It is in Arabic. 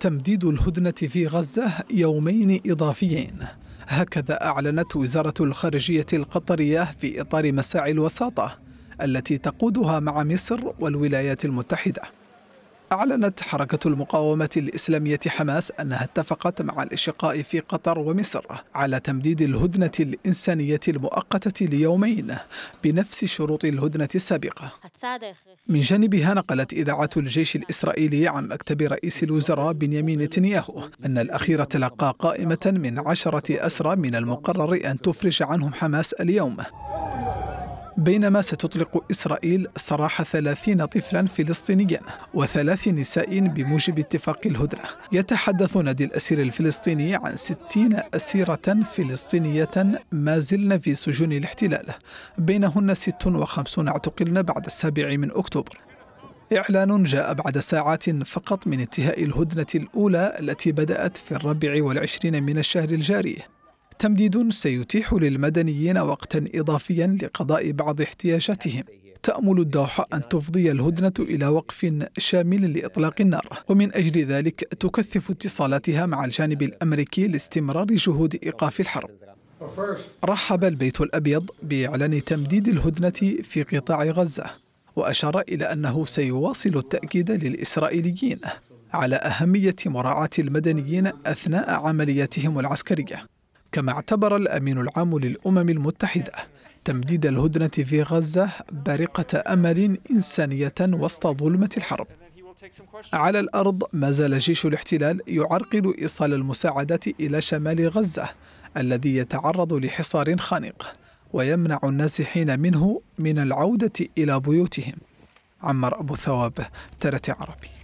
تمديد الهدنة في غزة يومين إضافيين هكذا أعلنت وزارة الخارجية القطرية في إطار مساعي الوساطة التي تقودها مع مصر والولايات المتحدة أعلنت حركة المقاومة الإسلامية حماس أنها اتفقت مع الأشقاء في قطر ومصر على تمديد الهدنة الإنسانية المؤقتة ليومين بنفس شروط الهدنة السابقة من جانبها نقلت إذاعة الجيش الإسرائيلي عن مكتب رئيس الوزراء بنيامين نتنياهو أن الأخير تلقى قائمة من عشرة أسرى من المقرر أن تفرج عنهم حماس اليوم بينما ستطلق إسرائيل سراح 30 طفلا فلسطينيا وثلاث نساء بموجب اتفاق الهدنة يتحدث نادي الأسير الفلسطيني عن 60 أسيرة فلسطينية ما زلن في سجون الاحتلال بينهن 56 اعتقلن بعد السابع من أكتوبر إعلان جاء بعد ساعات فقط من انتهاء الهدنة الأولى التي بدأت في الرابع والعشرين من الشهر الجاري تمديد سيتيح للمدنيين وقتا إضافيا لقضاء بعض احتياجاتهم تأمل الدوحة أن تفضي الهدنة إلى وقف شامل لإطلاق النار ومن أجل ذلك تكثف اتصالاتها مع الجانب الأمريكي لاستمرار جهود إيقاف الحرب رحب البيت الأبيض بإعلان تمديد الهدنة في قطاع غزة وأشار إلى أنه سيواصل التأكيد للإسرائيليين على أهمية مراعاة المدنيين أثناء عملياتهم العسكرية كما اعتبر الأمين العام للأمم المتحدة تمديد الهدنة في غزة بارقة أمل إنسانية وسط ظلمة الحرب على الأرض ما زال جيش الاحتلال يعرقل إيصال المساعدات إلى شمال غزة الذي يتعرض لحصار خانق ويمنع النازحين منه من العودة إلى بيوتهم عمر أبو ثواب ترتي عربي